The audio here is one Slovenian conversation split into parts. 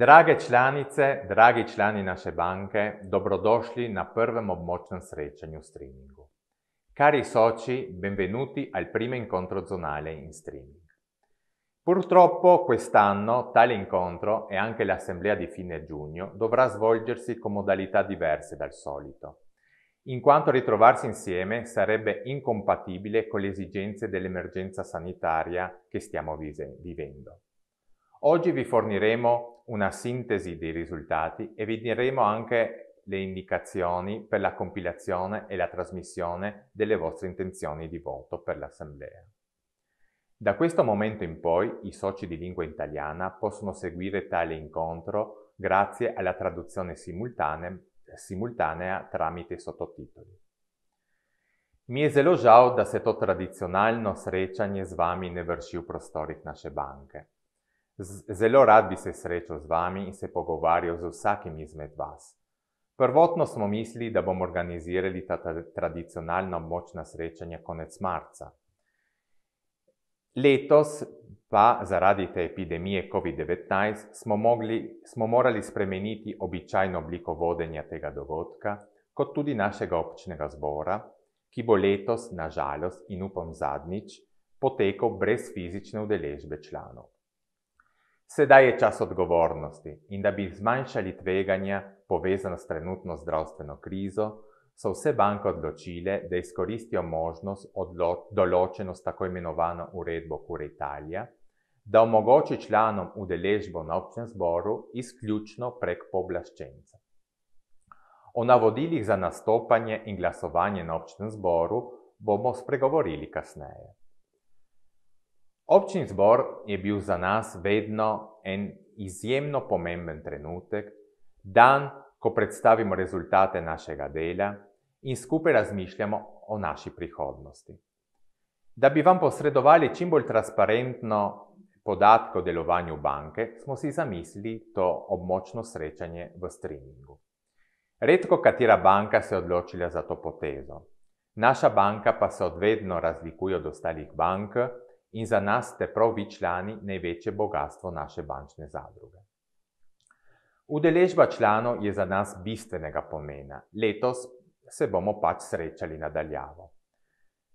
Drage članice, dragi člani naše banke, dobrodošli na prvem območnem srečanju streamingu. Cari soci, benvenuti al primo incontro zonale in streaming. Purtroppo quest'anno tale incontro e anche l'assemblea di fine giugno dovrà svolgersi con modalità diverse dal solito, in quanto ritrovarsi insieme sarebbe incompatibile con le esigenze dell'emergenza sanitaria che stiamo vivendo. Oggi vi forniremo una sintesi dei risultati e vi diremo anche le indicazioni per la compilazione e la trasmissione delle vostre intenzioni di voto per l'Assemblea. Da questo momento in poi i soci di lingua italiana possono seguire tale incontro grazie alla traduzione simultanea, simultanea tramite sottotitoli. Mi zelo žal, da se to tradicionalno srečanje z vami ne vrši v prostorih naše Zelo rad bi se srečal z vami in se pogovarjal z vsakim izmed vas. Prvotno smo mislili, da bomo organizirali ta tradicionalna močna srečanja konec marca. Letos pa zaradi te epidemije COVID-19 smo, smo morali spremeniti običajno obliko vodenja tega dogodka, kot tudi našega občnega zbora, ki bo letos, nažalost in upam zadnjič, potekal brez fizične udeležbe članov. Sedaj je čas odgovornosti in da bi zmanjšali tveganja povezana s trenutno zdravstveno krizo, so vse banke odločile, da izkoristijo možnost določeno s tako imenovano uredbo Kure Italija, da omogoči članom udeležbo na občem zboru izključno prek pooblaščenca. O navodilih za nastopanje in glasovanje na občem zboru bomo spregovorili kasneje. Občni zbor je bil za nas vedno en izjemno pomemben trenutek, dan, ko predstavimo rezultate našega dela in skupaj razmišljamo o naši prihodnosti. Da bi vam posredovali čim bolj transparentno podatke o delovanju banke, smo si zamislili to območno srečanje v streamingu. Redko katera banka se je odločila za to potezo. Naša banka pa se odvedno razlikuje od ostalih bank, in za nas ste prav vi člani največje bogatstvo naše bančne zadruge. Udeležba članov je za nas bistvenega pomena. Letos se bomo pač srečali nadaljavo.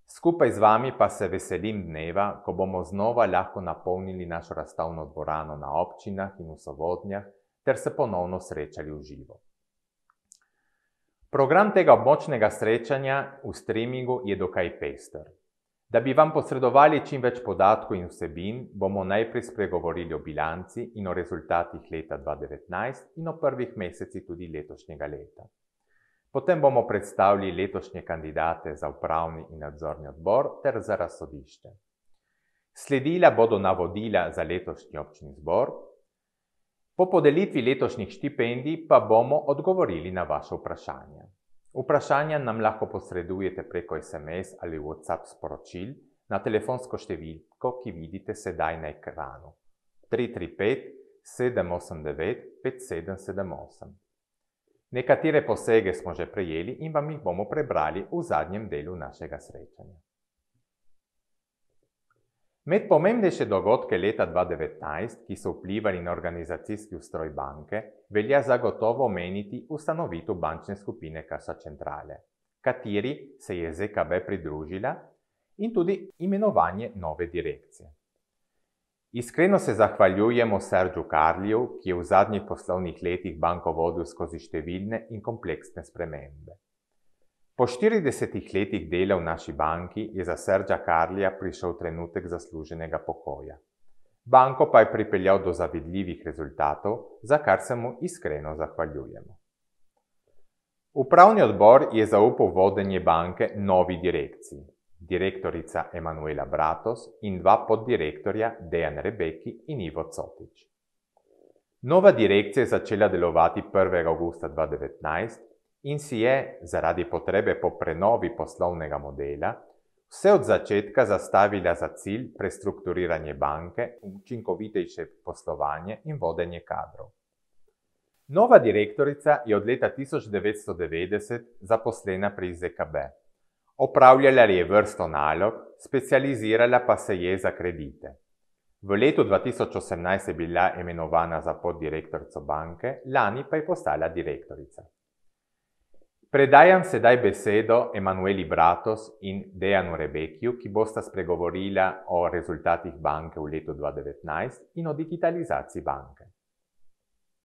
Skupaj z vami pa se veselim dneva, ko bomo znova lahko napolnili našo razstavno dvorano na občinah in v sobotnjah, ter se ponovno srečali v živo. Program tega območnega srečanja v streamingu je dokaj pester. Da bi vam posredovali čim več podatkov in vsebin, bomo najprej spregovorili o bilanci in o rezultatih leta 2019 in o prvih mesecih tudi letošnjega leta. Potem bomo predstavili letošnje kandidate za upravni in nadzorni odbor ter za razsodišče. Sledila bodo navodila za letošnji občni zbor, po podelitvi letošnjih štipendij pa bomo odgovorili na vaše vprašanje. Vprašanja nam lahko posredujete preko SMS ali WhatsApp sporočil na telefonsko številko, ki vidite sedaj na ekranu 335 789 5778. Nekatere posege smo že prejeli in vam jih bomo prebrali v zadnjem delu našega srečanja. Med pomembnejše dogodke leta 2019, ki so vplivali na organizacijski ustroj banke, velja zagotovo omeniti ustanovitev bančne skupine Kasa Centrale, kateri se je ZKB pridružila in tudi imenovanje nove direkcije. Iskreno se zahvaljujemo Sergiu Karliju, ki je v zadnjih poslovnih letih banko vodil skozi številne in kompleksne spremembe. Po 40 letih dela v naši banki je za Sergija Karlija prišel trenutek zasluženega pokoja. Banko pa je pripeljal do zavidljivih rezultatov, za kar se mu iskreno zahvaljujemo. Upravni odbor je zaupal vodenje banke novi direkciji, direktorica Emanuela Bratos in dva poddirektorja Dejan Rebeki in Ivo Cotič. Nova direkcija je začela delovati 1. augusta 2019 in si je zaradi potrebe po prenovi poslovnega modela vse od začetka zastavila za cilj prestrukturiranje banke, učinkovitejše poslovanje in vodenje kadrov. Nova direktorica je od leta 1990 zaposlena pri ZKB. Opravljala je vrsto nalog, specializirala pa se je za kredite. V letu 2018 je bila imenovana za poddirektorico banke, lani pa je postala direktorica. Predajam sedaj besedo Emanueli Bratos in Dejanu Rebekiju, ki bosta spregovorila o rezultatih banke v letu 2019 in o digitalizaciji banke.